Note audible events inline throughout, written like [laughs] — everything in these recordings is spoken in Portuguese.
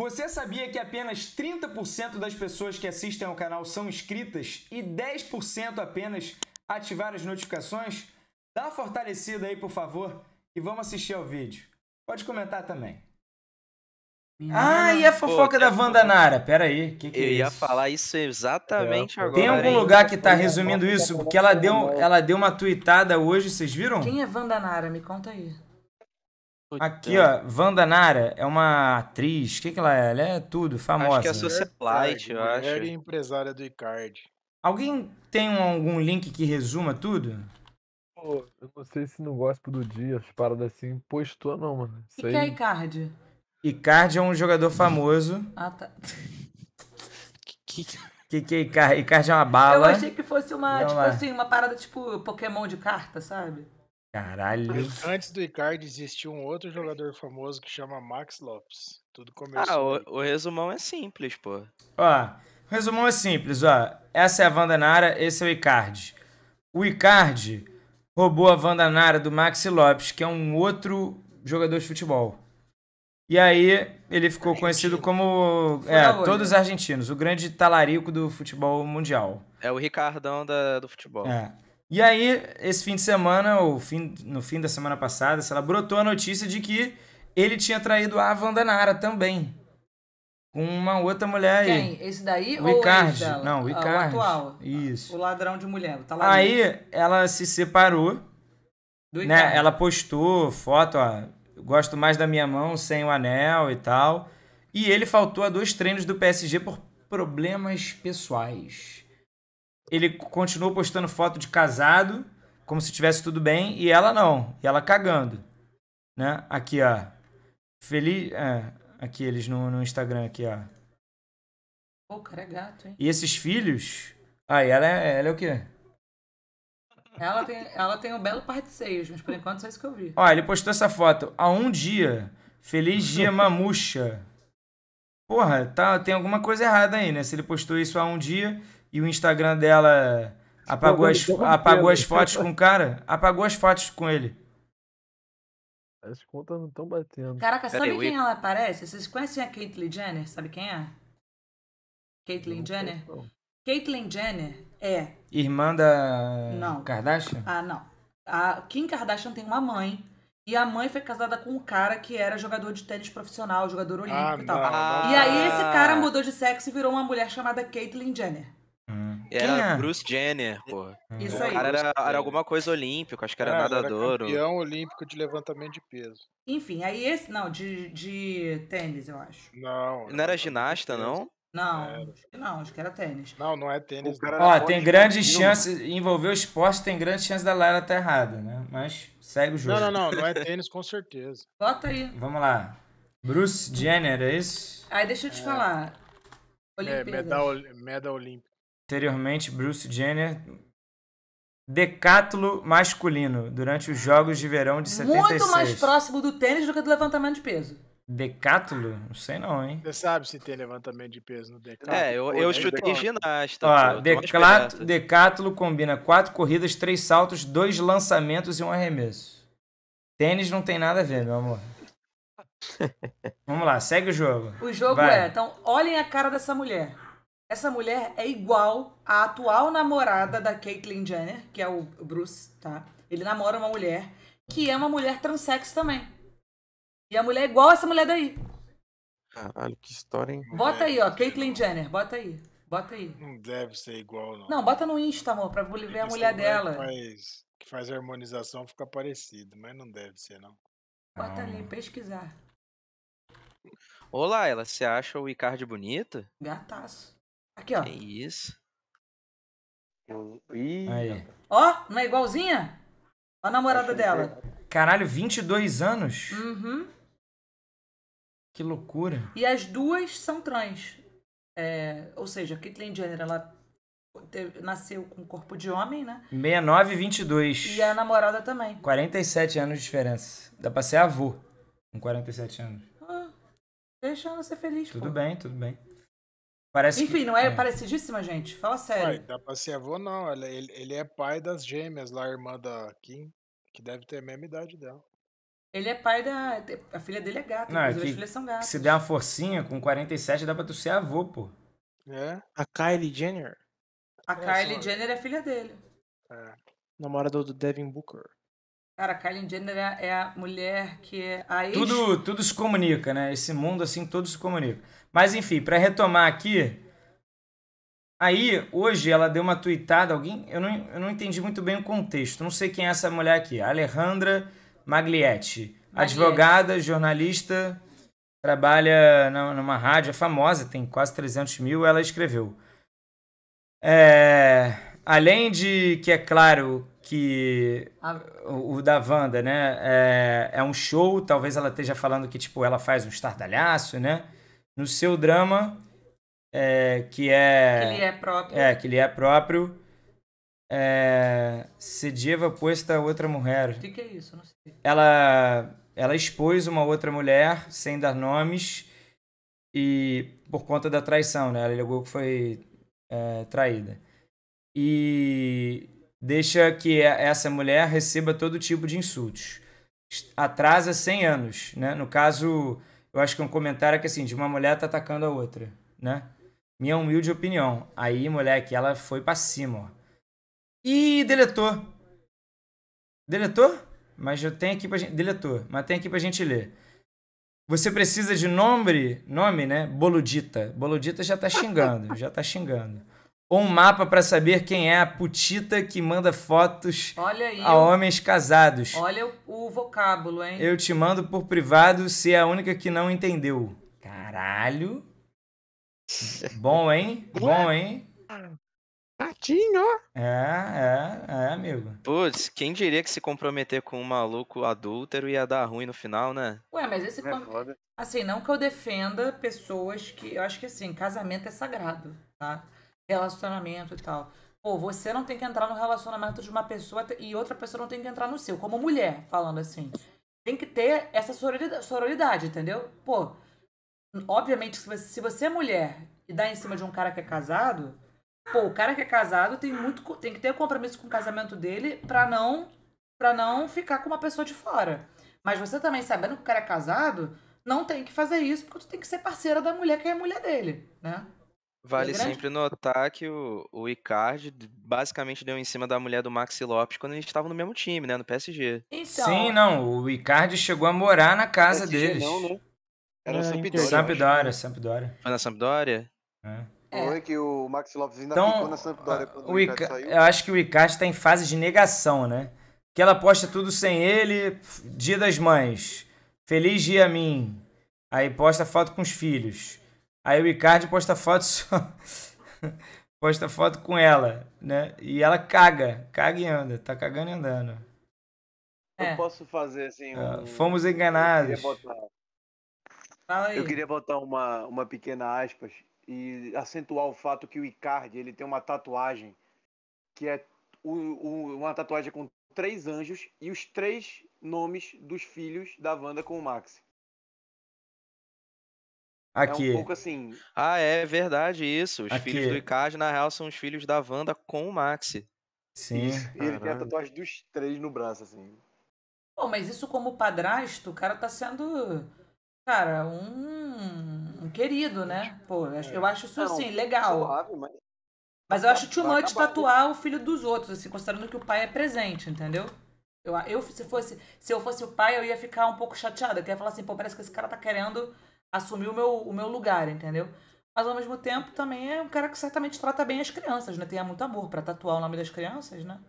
Você sabia que apenas 30% das pessoas que assistem ao canal são inscritas e 10% apenas ativaram as notificações? Dá uma fortalecida aí, por favor, e vamos assistir ao vídeo. Pode comentar também. ah, e a fofoca da Wanda Nara? Pera aí, que que é Eu é ia falar isso exatamente é. agora. Tem algum lugar que tá resumindo isso? Porque ela deu, ela deu uma tweetada hoje, vocês viram? Quem é Wanda Nara? Me conta aí. Aqui, ó, Wanda Nara é uma atriz. O que, que ela é? Ela é tudo, famosa. Acho que é a Socialite, eu acho. Mulher e empresária do Icard. Alguém tem algum link que resuma tudo? Pô, eu não sei se no gospel do dia, as paradas assim, postou não, mano. O que, que é Icard? Icard é um jogador famoso. ah, tá. que que... Que é Icard? Icard é uma bala. Eu achei que fosse uma, não tipo lá. assim, uma parada tipo Pokémon de carta, sabe? Caralho. Antes do Icardi existia um outro jogador famoso que chama Max Lopes. Tudo ah, começou. Ah, o, o resumão é simples, pô. Ó, o resumão é simples, ó. Essa é a Nara, esse é o Icardi. O Icardi roubou a Nara do Maxi Lopes, que é um outro jogador de futebol. E aí ele ficou conhecido como é, todos os argentinos, o grande talarico do futebol mundial. É o Ricardão da, do futebol. É. E aí, esse fim de semana, ou fim, no fim da semana passada, ela brotou a notícia de que ele tinha traído a Wanda Nara também. Com uma outra mulher Quem? aí. Quem? Esse daí o ou Icardi. Dela? Não, o Icardi. Ah, o atual. Isso. O ladrão de mulher. Tá lá aí, ali. ela se separou. Do né? Ela postou foto, ó. Gosto mais da minha mão sem o anel e tal. E ele faltou a dois treinos do PSG por problemas pessoais ele continuou postando foto de casado, como se tivesse tudo bem, e ela não, e ela cagando. Né? Aqui, ó. Feliz. É, aqui eles no, no Instagram, aqui, ó. Pô, o cara é gato, hein? E esses filhos. Ah, e ela é, ela é o quê? Ela tem, ela tem um belo par de seios, mas por enquanto só isso que eu vi. Ó, ele postou essa foto há um dia. Feliz dia, [laughs] mamuxa. Porra, tá, tem alguma coisa errada aí, né? Se ele postou isso há um dia, e o Instagram dela apagou as, apagou as fotos com o cara, apagou as fotos com ele. As contas não estão batendo. Caraca, sabe quem ela parece? Vocês conhecem a Caitlyn Jenner? Sabe quem é? Caitlyn Jenner? Caitlyn Jenner é. Irmã da. Não. Kardashian? Ah, não. A Kim Kardashian tem uma mãe. E a mãe foi casada com um cara que era jogador de tênis profissional, jogador olímpico ah, e tal. Não. E aí esse cara mudou de sexo e virou uma mulher chamada Caitlyn Jenner. Era é? Bruce Jenner, pô. Isso o aí. O cara era, era, alguma coisa olímpico, acho que era é, nadador. Era campeão olímpico de levantamento de peso. Enfim, aí esse. Não, de, de tênis, eu acho. Não. Não era ginasta, não? Não, acho que não, acho que era tênis. Não, não é tênis. Ó, tem grandes chances, envolver o esporte tem grandes chances da Lara estar tá errada, né? Mas segue o jogo. Não, não, não, não é tênis com certeza. Bota aí. Vamos lá. Bruce Jenner, é isso? Aí deixa eu te é. falar. É, Olimpíadas. É, medal, medal olímpica. Anteriormente, Bruce Jenner decátulo masculino durante os Jogos de Verão de 76. Muito mais próximo do tênis do que do levantamento de peso. Decátulo? Não sei não, hein? Você sabe se tem levantamento de peso no decátulo. É, eu, eu é chutei ginasta. Ó, declato, decátulo combina quatro corridas, três saltos, dois lançamentos e um arremesso. Tênis não tem nada a ver, meu amor. [laughs] Vamos lá, segue o jogo. O jogo Vai. é, então olhem a cara dessa mulher. Essa mulher é igual à atual namorada da Caitlyn Jenner, que é o Bruce, tá? Ele namora uma mulher que é uma mulher transexo também. E a mulher é igual essa mulher daí. Caralho, que história, hein? Bota aí, ó, Caitlyn Jenner, bota aí. Bota aí. Não deve ser igual, não. Não, bota no Insta, amor, pra ver a mulher dela. Que faz, que faz harmonização fica parecido, mas não deve ser, não. Bota ali, pesquisar. Olá, ela se acha o Icard bonito? Gataço. Aqui, ó. Que isso. Ih, Aí. Ó, não é igualzinha? Ó a namorada é dela. Caralho, 22 anos? Uhum. Que loucura. E as duas são trans. É, ou seja, Caitlyn Jenner, ela teve, nasceu com corpo de homem, né? 69 e 22. E a namorada também. 47 anos de diferença. Dá pra ser avô com 47 anos. Ah, deixa ela ser feliz, Tudo pô. bem, tudo bem. Parece Enfim, que... não é, é, parecidíssima, gente? Fala sério. Ué, dá pra ser avô, não. Ele, ele é pai das gêmeas lá, irmã da Kim, que deve ter a mesma idade dela. Ele é pai da. A filha dele é gata, não, é que, as filhas são gatas. Se der uma forcinha, com 47 dá pra tu ser avô, pô. É. A Kylie Jenner. A é, Kylie só... Jenner é filha dele. É. Namorada do Devin Booker. Cara, a Kylie Jenner é, é a mulher que é a ex... Tudo, tudo se comunica, né? Esse mundo, assim, tudo se comunica. Mas, enfim, para retomar aqui... Aí, hoje, ela deu uma tweetada, alguém... Eu não, eu não entendi muito bem o contexto. Não sei quem é essa mulher aqui. Alejandra Maglietti. Maglietti. Advogada, jornalista, trabalha na, numa rádio, é famosa, tem quase 300 mil. Ela escreveu... É... Além de que é claro que o da Wanda, né? É, é, um show, talvez ela esteja falando que tipo ela faz um estardalhaço, né? No seu drama, é, que é que ele é próprio, é que ele é próprio, é, se posta outra mulher. O que, que, é isso? Não sei. Ela ela expôs uma outra mulher sem dar nomes e por conta da traição, né? Ela alegou que foi é, traída. E deixa que essa mulher receba todo tipo de insultos. Atrasa 100 anos, né? No caso, eu acho que um comentário é que assim, de uma mulher tá atacando a outra, né? Minha humilde opinião. Aí, moleque, ela foi pra cima, ó. E deletou. Deletou? Mas eu tenho aqui pra gente. Deletou, mas tem aqui pra gente ler. Você precisa de nome, nome, né? Boludita. Boludita já tá xingando, já tá xingando ou um mapa para saber quem é a putita que manda fotos aí, a homens casados. Olha o, o, vocábulo, hein? Eu te mando por privado se é a única que não entendeu. Caralho. Bom, hein? Bom, hein? Patinho! É, é, é, amigo. Putz, quem diria que se comprometer com um maluco adúltero ia dar ruim no final, né? Ué, mas esse. É Assim, não que eu defenda pessoas que. Eu acho que assim, casamento é sagrado, tá? relacionamento e tal. Pô, você não tem que entrar no relacionamento de uma pessoa e outra pessoa não tem que entrar no seu, como mulher, falando assim. Tem que ter essa sororidade, entendeu? Pô, obviamente, se você, se você é mulher e dá em cima de um cara que é casado, pô, o cara que é casado tem muito tem que ter compromisso com o casamento dele para não para não ficar com uma pessoa de fora. Mas você também sabendo que o cara é casado, não tem que fazer isso porque tu tem que ser parceira da mulher que é a mulher dele, né? Vale sempre notar que o, o Icardi basicamente deu em cima da mulher do Maxi Lopes quando eles estavam no mesmo time, né? No PSG. Então... Sim, não. O Icardi chegou a morar na casa PSG deles. Não, né? Era é, Sampdoria. Sampdoria, Sampdoria. Foi na Sampdoria? É. É. Foi que o Maxi Lopes ainda então, ficou na Sampdoria ah, quando o, o Icardi saiu. Eu acho que o Icardi está em fase de negação, né? Que ela posta tudo sem ele, dia das mães, feliz dia a mim. Aí posta foto com os filhos. Aí o Icardi posta foto só. [laughs] posta foto com ela, né? E ela caga, caga e anda, tá cagando e andando. É. Eu posso fazer assim. Ah, um... Fomos enganados. Eu queria botar, Eu queria botar uma, uma pequena aspas e acentuar o fato que o Icardi ele tem uma tatuagem que é o, o, uma tatuagem com três anjos e os três nomes dos filhos da Wanda com o Maxi. Aqui. É um pouco assim. Ah, é verdade isso. Os Aqui. filhos do Icard, na real, são os filhos da Wanda com o Maxi. Sim. E Ele tem a tatuagem dos três no braço, assim. Pô, mas isso como padrasto, o cara tá sendo. Cara, um. um querido, né? Pô, eu acho é. isso assim, é legal. mas... mas eu acho too much tatuar o filho dos outros, assim, considerando que o pai é presente, entendeu? Eu, eu se, fosse, se eu fosse o pai, eu ia ficar um pouco chateada. Eu ia falar assim, pô, parece que esse cara tá querendo assumir o meu, o meu lugar, entendeu? Mas ao mesmo tempo também é um cara que certamente trata bem as crianças, né? Tem muito amor para tatuar o nome das crianças, né?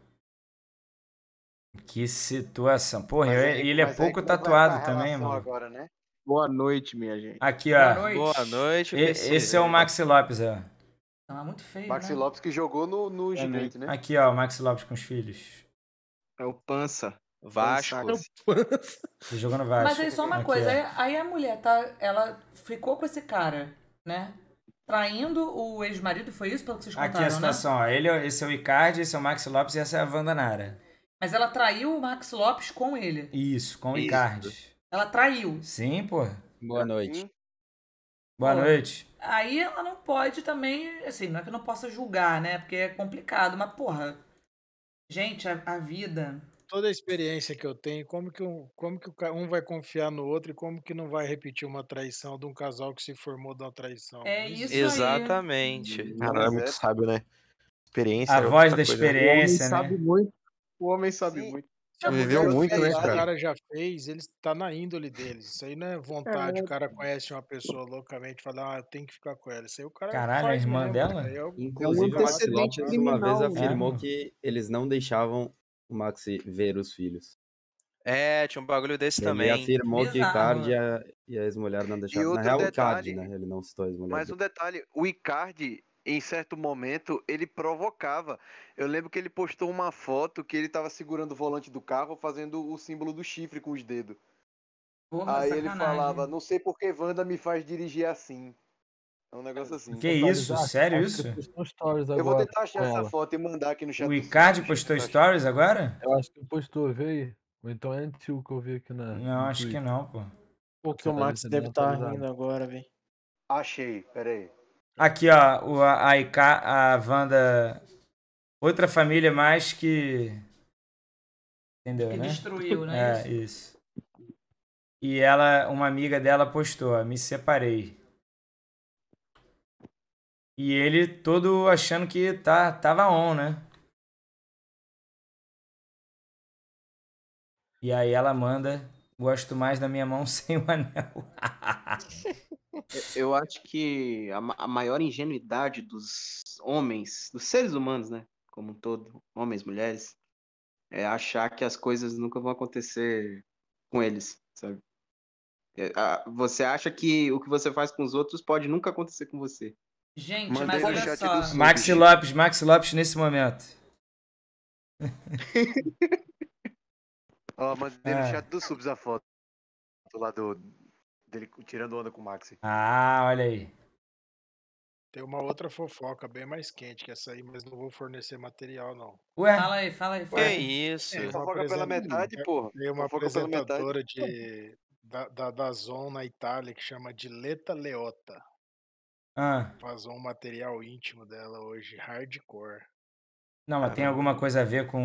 Que situação. Porra, mas ele, ele é pouco tatuado também, mano. Agora, né? Boa noite, minha gente. Aqui, ó. Boa noite. Boa noite e, esse é o Maxi Lopes, ó. Tá é muito feio, Maxi né? Lopes que jogou no, no é, gigante, né? Aqui, ó, o Maxi Lopes com os filhos. É o Pança. Vasco. Jogou no Vasco. Mas aí só uma é coisa, é. aí a mulher tá, ela ficou com esse cara, né? Traindo o ex-marido, foi isso pelo que vocês contaram, Aqui a né? situação, né? ó, ele, esse é o Icardi, esse é o Max Lopes e essa é a Wanda Nara. Mas ela traiu o Max Lopes com ele. Isso, com o Icardi. Ela traiu. Sim, pô. Boa noite. Uhum. Boa noite. Aí ela não pode também, assim, não é que eu não possa julgar, né? Porque é complicado, mas porra. Gente, a, a vida toda a experiência que eu tenho, como que, um, como que um vai confiar no outro e como que não vai repetir uma traição de um casal que se formou de uma traição? Né? É isso Exatamente. Hum, aí. é muito sábio, né? Experiência. A é voz da experiência, né? O homem né? sabe muito. O homem sabe Sim. muito. Já viveu muito, né, cara? O cara já fez, ele está na índole deles. Isso aí não é vontade. É, o cara conhece uma pessoa loucamente e fala, ah, eu tenho que ficar com ela. Isso aí o cara. Caralho, faz, a irmã né, dela? É, Inclusive, o Lopes uma vez né? afirmou que eles não deixavam o Maxi ver os filhos. É, tinha um bagulho desse ele também. Ele afirmou Exato. que Icardi é, e a, ex-mulher não deixaram. Na real, o Icardi, né? Ele não citou a ex-mulher. Mas um detalhe, o Icardi, em certo momento, ele provocava. Eu lembro que ele postou uma foto que ele estava segurando o volante do carro, fazendo o símbolo do chifre com os dedos. Porra, Aí sacanagem. ele falava, não sei por que Wanda me faz dirigir assim. É um negócio assim. Que isso? Sério isso? Eu vou tentar achar essa foto e mandar aqui no chat. O Icardi postou stories agora? Eu acho que postou, veio. Ou então é antigo que eu vi aqui na. Não, acho que não, pô. que o tá Max deve estar tá rindo agora, velho. Achei, peraí. Aqui, ó, o, a, a, a Wanda. Outra família mais que. Entendeu, que né? destruiu, né? É, isso. isso. E ela, uma amiga dela postou: Me separei. E ele todo achando que tá, tava on, né? E aí ela manda, gosto mais da minha mão [laughs] sem o anel. Eu acho que a, maior ingenuidade dos homens, dos seres humanos, né? Como um todo, homens, mulheres, é achar que as coisas nunca vão acontecer com eles, sabe? É, você acha que o que você faz com os outros pode nunca acontecer com você. Gente, Mandei mas olha só. Maxi Lopes, Maxi Lopes nesse momento. [laughs] Ó, oh, mandei é. no ah. chat do subs a foto. do lado dele tirando onda com o Maxi. Ah, olha aí. Tem uma outra fofoca bem mais quente que essa aí, mas não vou fornecer material, não. Ué? Fala aí, fala aí. Que isso? Uma fofoca pela metade, porra. Tem uma fofoca apresentadora de, da, da, da Zon Itália que chama Dileta Leota. Ah. Vazou um material íntimo dela hoje, hardcore. Não, mas tem alguma coisa a ver com.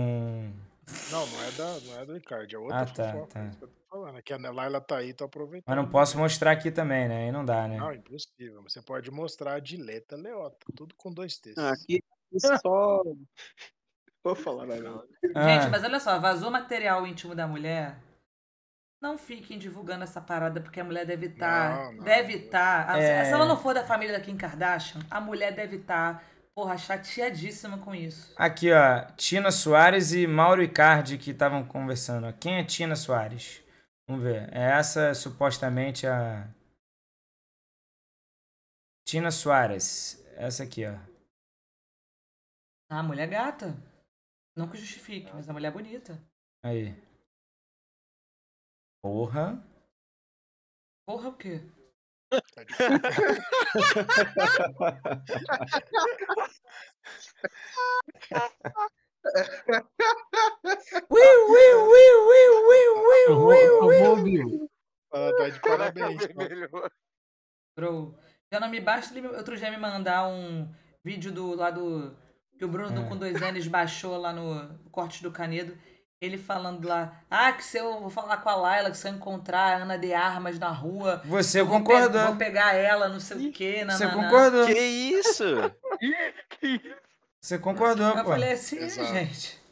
Não, não é, da, não é do Ricardo, é ah, outra ah, tá, fofoca, é tá. que eu tô falando. que a Laila tá aí, tô aproveitando. Mas não posso mostrar aqui também, né? Aí não dá, né? Não, impossível. Você pode mostrar a Dileta Leota, tudo com dois textos. Ah, aqui [laughs] só. Vou falar, agora né, Gente, ah. mas olha só, vazou material íntimo da mulher não fiquem divulgando essa parada, porque a mulher deve estar. Tá, deve estar. Tá, ah, é... Se ela não for da família da Kim Kardashian, a mulher deve estar. Tá, porra, chateadíssima com isso. Aqui, ó. Tina Soares e Mauro Icardi que estavam conversando. Quem é Tina Soares? Vamos ver. É essa supostamente a. Tina Soares. Essa aqui, ó. Ah, mulher é gata. Não que justifique, mas a mulher é bonita. Aí. Porra. Porra o quê? Will, will, will, will, will, will, will, will. Ah, tá de parabéns. [laughs] É Bro, já não me basta ele outro dia me mandar um vídeo do lado do que o Bruno é. com dois N's baixou lá no Corte do Canedo. Ele falando lá, ah, que se eu vou falar com a Laila, que se eu encontrar a Ana de Armas na rua. Você vou concordou. Pe vou pegar ela, não sei o quê. Você concordou. Que isso? que isso? Você concordou, eu pô. Eu falei assim, Exato. gente.